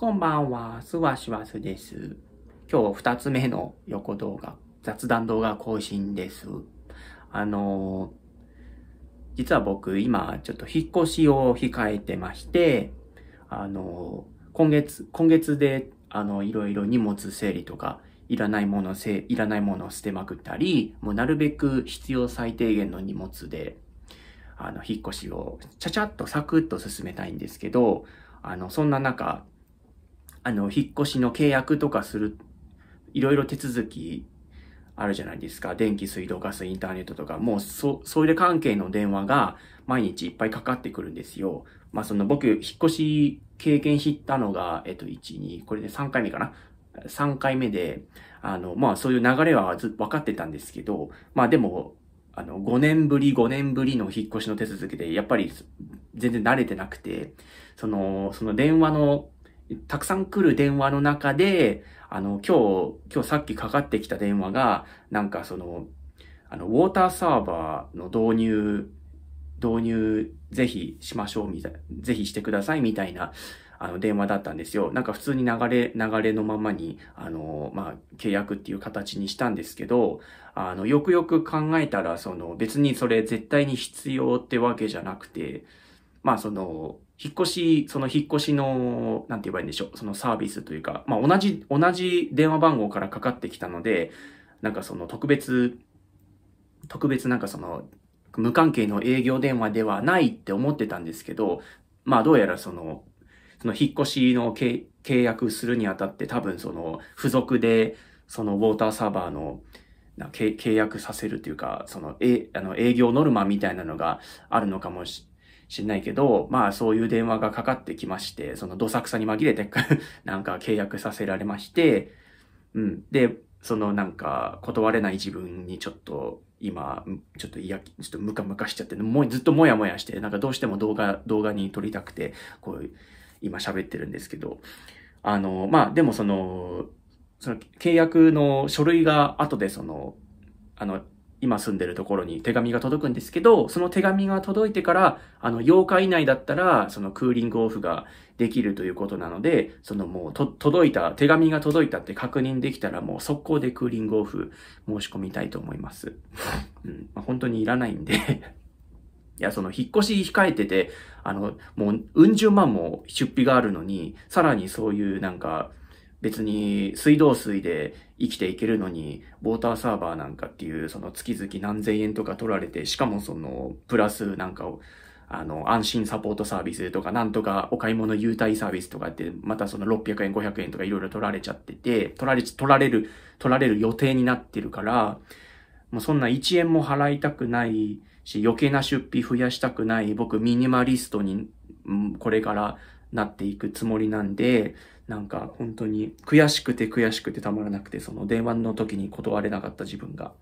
こんばんは、すわしわすです。今日2つ目の横動画、雑談動画更新です。あのー、実は僕今ちょっと引っ越しを控えてまして、あのー、今月、今月であの、いろいろ荷物整理とか、いらないものせ、いらないものを捨てまくったり、もうなるべく必要最低限の荷物で、あの、引っ越しをちゃちゃっとサクッと進めたいんですけど、あの、そんな中、あの、引っ越しの契約とかする、いろいろ手続きあるじゃないですか。電気、水道、ガス、インターネットとか、もう、そ、それ関係の電話が毎日いっぱいかかってくるんですよ。まあ、その僕、引っ越し経験したのが、えっと、1、2、これで3回目かな。3回目で、あの、まあ、そういう流れはず分かってたんですけど、まあ、でも、あの、5年ぶり、5年ぶりの引っ越しの手続きで、やっぱり、全然慣れてなくて、その、その電話のたくさん来る電話の中で、あの、今日、今日さっきかかってきた電話が、なんかその、あの、ウォーターサーバーの導入、導入、ぜひしましょう、みたい、ぜひしてください、みたいな、あの、電話だったんですよ。なんか普通に流れ、流れのままに、あの、まあ、契約っていう形にしたんですけど、あの、よくよく考えたら、その、別にそれ絶対に必要ってわけじゃなくて、まあ、その、引っ越し、その引っ越しの、なんて言えばいいんでしょう、そのサービスというか、まあ、同じ、同じ電話番号からかかってきたので、なんかその特別、特別なんかその、無関係の営業電話ではないって思ってたんですけど、まあどうやらその、その引っ越しの契約するにあたって多分その付属で、そのウォーターサーバーの契約させるというか、その、え、あの営業ノルマみたいなのがあるのかもししんないけど、まあそういう電話がかかってきまして、そのどさくさに紛れて なんか契約させられまして、うん。で、そのなんか断れない自分にちょっと今、ちょっといや、ちょっとムカムカしちゃって、もうずっともやもやして、なんかどうしても動画、動画に撮りたくて、こう、今喋ってるんですけど、あの、まあでもその、その契約の書類が後でその、あの、今住んでるところに手紙が届くんですけど、その手紙が届いてから、あの、8日以内だったら、そのクーリングオフができるということなので、そのもう、届いた、手紙が届いたって確認できたら、もう速攻でクーリングオフ申し込みたいと思います。うん、まあ、本当にいらないんでいや、その、引っ越し控えてて、あの、もう、うん十万も出費があるのに、さらにそういうなんか、別に水道水で生きていけるのに、ウォーターサーバーなんかっていう、その月々何千円とか取られて、しかもその、プラスなんかを、あの、安心サポートサービスとか、なんとかお買い物優待サービスとかって、またその600円、500円とかいろいろ取られちゃってて、取られ、取られる、取られる予定になってるから、もうそんな1円も払いたくないし、余計な出費増やしたくない、僕ミニマリストに、これからなっていくつもりなんで、なんか本当に悔しくて悔しくてたまらなくて、その電話の時に断れなかった自分が。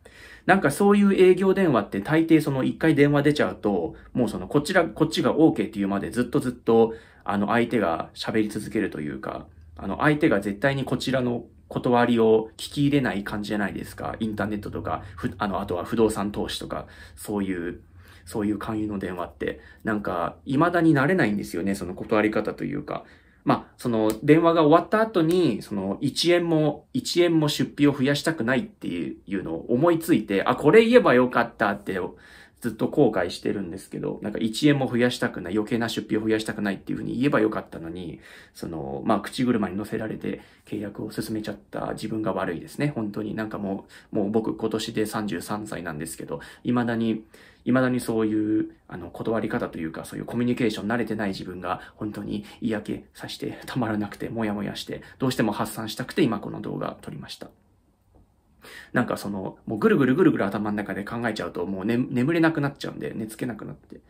なんかそういう営業電話って大抵その一回電話出ちゃうと、もうそのこちら、こっちが OK っていうまでずっとずっと、あの相手が喋り続けるというか、あの相手が絶対にこちらの断りを聞き入れない感じじゃないですか。インターネットとか、あの、あとは不動産投資とか、そういうそういう勧誘の電話って、なんか、未だになれないんですよね、その断り方というか。まあ、その、電話が終わった後に、その、1円も、1円も出費を増やしたくないっていうのを思いついて、あ、これ言えばよかったってずっと後悔してるんですけど、なんか1円も増やしたくない、余計な出費を増やしたくないっていうふうに言えばよかったのに、その、まあ、口車に乗せられて契約を進めちゃった自分が悪いですね。本当になんかもう、もう僕今年で33歳なんですけど、未だに、未だにそういう、あの、断り方というか、そういうコミュニケーション慣れてない自分が、本当に嫌気さしてたまらなくて、もやもやして、どうしても発散したくて今この動画撮りました。なんかその、もうぐるぐるぐるぐる頭の中で考えちゃうと、もう、ね、眠れなくなっちゃうんで、寝つけなくなって。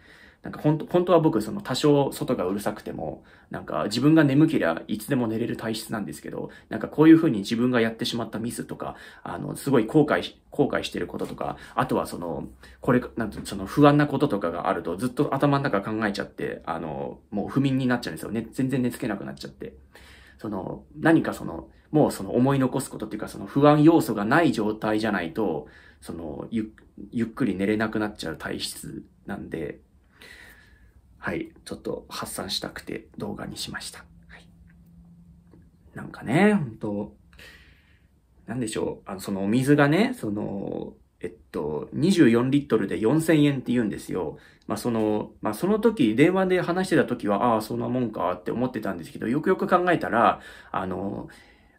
なんか本当、本当は僕、その多少外がうるさくても、なんか自分が眠けりゃいつでも寝れる体質なんですけど、なんかこういうふうに自分がやってしまったミスとか、あの、すごい後悔後悔してることとか、あとはその、これ、なんてその不安なこととかがあるとずっと頭の中考えちゃって、あの、もう不眠になっちゃうんですよね。全然寝つけなくなっちゃって。その、何かその、もうその思い残すことっていうか、その不安要素がない状態じゃないと、その、ゆ、ゆっくり寝れなくなっちゃう体質なんで、はい、ちょっと発散したくて動画にしました。はい、なんかね、本当なんでしょう、あの、そのお水がね、その、えっと、24リットルで4000円って言うんですよ。まあ、その、まあ、その時、電話で話してた時は、ああ、そんなもんかって思ってたんですけど、よくよく考えたら、あの、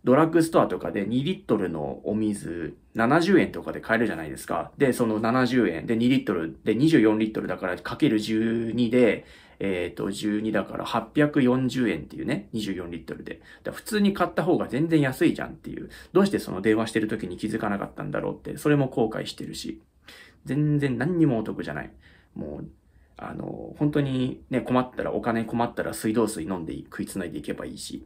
ドラッグストアとかで2リットルのお水70円とかで買えるじゃないですか。で、その70円で2リットルで24リットルだからかける12で、えっ、ー、と、12だから840円っていうね、24リットルで。普通に買った方が全然安いじゃんっていう。どうしてその電話してる時に気づかなかったんだろうって、それも後悔してるし。全然何にもお得じゃない。もう、あの、本当にね、困ったら、お金困ったら水道水飲んで食いつないでいけばいいし。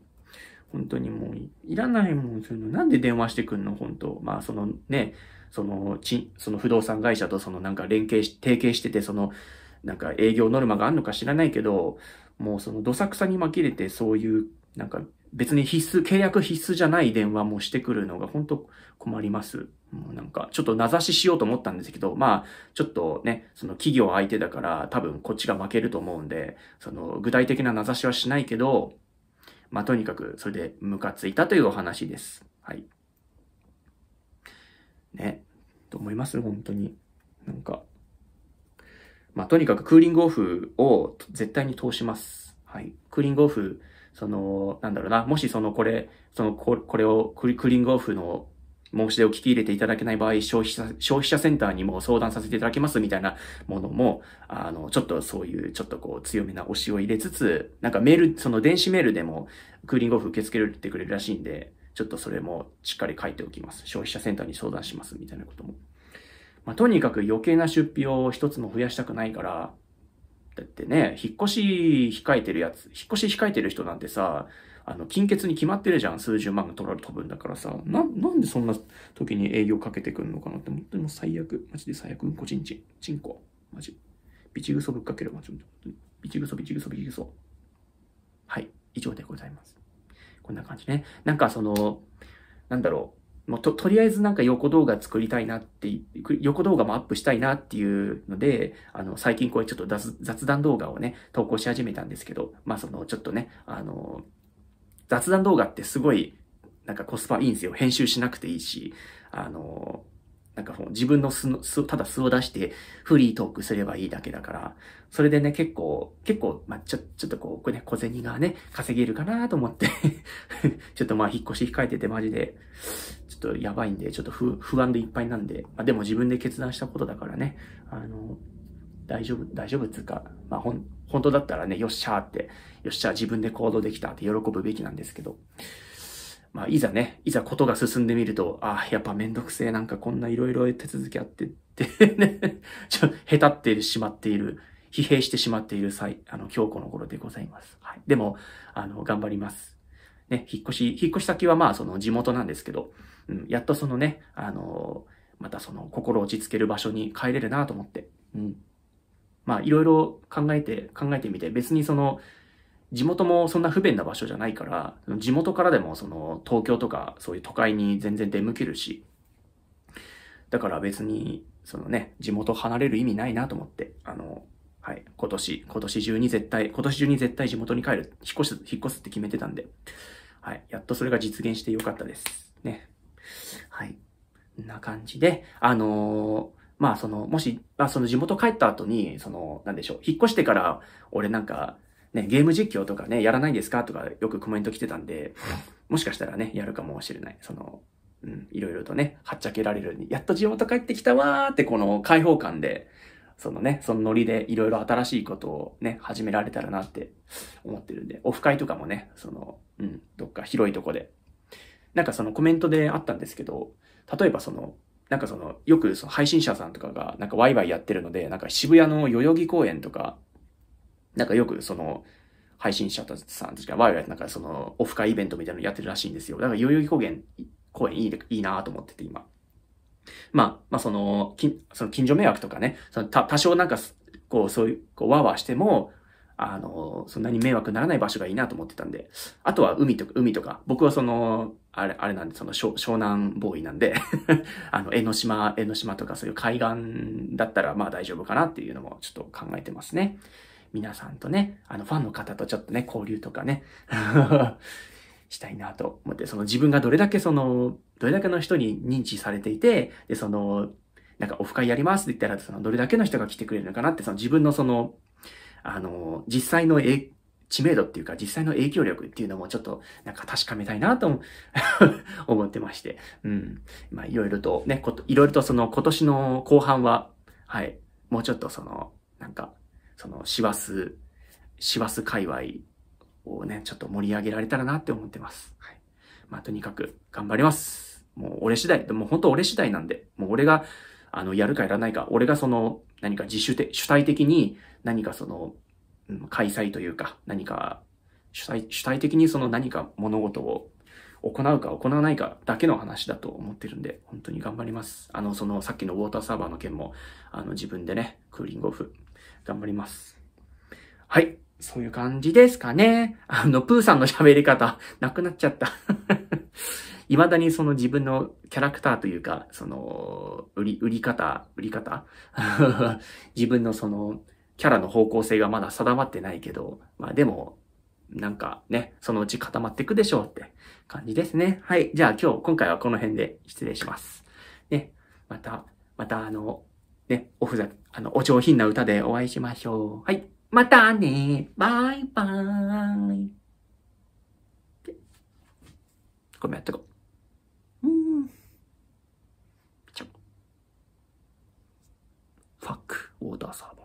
本当にもうい、いらないもん、そういうの。なんで電話してくんの、本当まあ、そのね、その、ち、その不動産会社とそのなんか連携し、提携してて、その、なんか営業ノルマがあるのか知らないけど、もうそのどさくさに紛れてそういう、なんか別に必須、契約必須じゃない電話もしてくるのが本当困ります。もうなんか、ちょっと名指ししようと思ったんですけど、まあ、ちょっとね、その企業相手だから多分こっちが負けると思うんで、その具体的な名指しはしないけど、まあとにかくそれでムカついたというお話です。はい。ね、と思います、本当に。なんか。まあ、とにかくクーリングオフを絶対に通します。はい。クーリングオフ、その、なんだろうな、もしそのこれ、そのここれをクーリングオフの申し出を聞き入れていただけない場合、消費者、消費者センターにも相談させていただきますみたいなものも、あの、ちょっとそういう、ちょっとこう強めな推しを入れつつ、なんかメール、その電子メールでもクーリングオフ受け付けるてくれるらしいんで、ちょっとそれもしっかり書いておきます。消費者センターに相談しますみたいなことも。まあ、とにかく余計な出費を一つも増やしたくないから、だってね、引っ越し控えてるやつ、引っ越し控えてる人なんてさ、あの、金欠に決まってるじゃん。数十万が取られ飛ぶんだからさ。な、なんでそんな時に営業かけてくんのかなって、本当にもう最悪。マジで最悪。うんこちんちん。ちんこ。マジ。ビチグソぶっかける。マジ。ビチグソ、ビチグソ、ビチグソ。はい。以上でございます。こんな感じね。なんかその、なんだろう。もうと、とりあえずなんか横動画作りたいなって横動画もアップしたいなっていうので、あの、最近こういうちょっと雑談動画をね、投稿し始めたんですけど、まあその、ちょっとね、あの、雑談動画ってすごい、なんかコスパいいんですよ。編集しなくていいし、あの、なんか自分の素の素、ただ素を出してフリートークすればいいだけだから、それでね、結構、結構、まあ、ちょ、ちょっとこう、これね、小銭がね、稼げるかなと思って ちょっとまあ、引っ越し控えててマジで、ちょっとやばいんで、ちょっと不不安でいっぱいなんで、まあ、でも自分で決断したことだからね、あの、大丈夫、大丈夫っつうか、まあ、ほん、本当だったらね、よっしゃーって、よっしゃー自分で行動できたって喜ぶべきなんですけど、まあ、いざね、いざことが進んでみると、ああ、やっぱめんどくせえ、なんかこんないろいろ手続きあって、ってね ちょ、っと、下手ってしまっている、疲弊してしまっている際、あの、今日この頃でございます。はい。でも、あの、頑張ります。ね、引っ越し、引っ越し先はまあ、その地元なんですけど、うん、やっとそのね、あの、またその心落ち着ける場所に帰れるなと思って、うん。まあ、いろいろ考えて、考えてみて、別にその、地元もそんな不便な場所じゃないから、地元からでもその東京とかそういう都会に全然出向けるし、だから別に、そのね、地元離れる意味ないなと思って、あの、はい、今年、今年中に絶対、今年中に絶対地元に帰る、引っ越す、引っ越すって決めてたんで、はい、やっとそれが実現してよかったです。ね。はい。な感じで、あのーまあその、もし、まあその地元帰った後に、その、なんでしょう、引っ越してから、俺なんか、ね、ゲーム実況とかね、やらないんですかとかよくコメント来てたんで、もしかしたらね、やるかもしれない。その、うん、いろいろとね、はっちゃけられるように、やっと地元帰ってきたわーってこの開放感で、そのね、そのノリでいろいろ新しいことをね、始められたらなって思ってるんで、オフ会とかもね、その、うん、どっか広いとこで。なんかそのコメントであったんですけど、例えばその、なんかその、よくその配信者さんとかが、なんかワイワイやってるので、なんか渋谷の代々木公園とか、なんかよくその、配信者さんたちが、わいわいなんかその、オフ会イベントみたいなのやってるらしいんですよ。だから、代々木公園、公園いい、いいなと思ってて、今。まあ、まあその、その近所迷惑とかね、そのた多少なんか、こう、そういう、こう、わわしても、あの、そんなに迷惑ならない場所がいいなと思ってたんで、あとは海とか、海とか、僕はその、あれ、あれなんで、その湘、湘南ボーイなんで あの、江ノ島、江ノ島とかそういう海岸だったら、まあ大丈夫かなっていうのもちょっと考えてますね。皆さんとね、あの、ファンの方とちょっとね、交流とかね、したいなと思って、その自分がどれだけその、どれだけの人に認知されていて、で、その、なんかオフ会やりますって言ったら、その、どれだけの人が来てくれるのかなって、その自分のその、あの、実際のえ知名度っていうか、実際の影響力っていうのもちょっと、なんか確かめたいなと 思ってまして。うん。まあ、いろいろとね、こと、いろいろとその今年の後半は、はい、もうちょっとその、なんか、その師走、師走界隈をね、ちょっと盛り上げられたらなって思ってます。はい。まあ、とにかく頑張ります。もう俺次第、でも本当俺次第なんで、もう俺が、あの、やるかやらないか、俺がその、何か自主的、主体的に何かその、うん、開催というか、何か主体、主体的にその何か物事を行うか行わないかだけの話だと思ってるんで、本当に頑張ります。あの、そのさっきのウォーターサーバーの件も、あの自分でね、クーリングオフ頑張ります。はい。そういう感じですかね。あの、プーさんの喋り方、なくなっちゃった。未だにその自分のキャラクターというか、その、売り、売り方、売り方 自分のその、キャラの方向性がまだ定まってないけど、まあでも、なんかね、そのうち固まっていくでしょうって感じですね。はい。じゃあ今日、今回はこの辺で失礼します。ね。また、またあの、ね、おふざけ、あの、お上品な歌でお会いしましょう。はい。またねバイバーイ。ごめん、やってこう。うん。ちょ。ファック、ウォーターサーバー。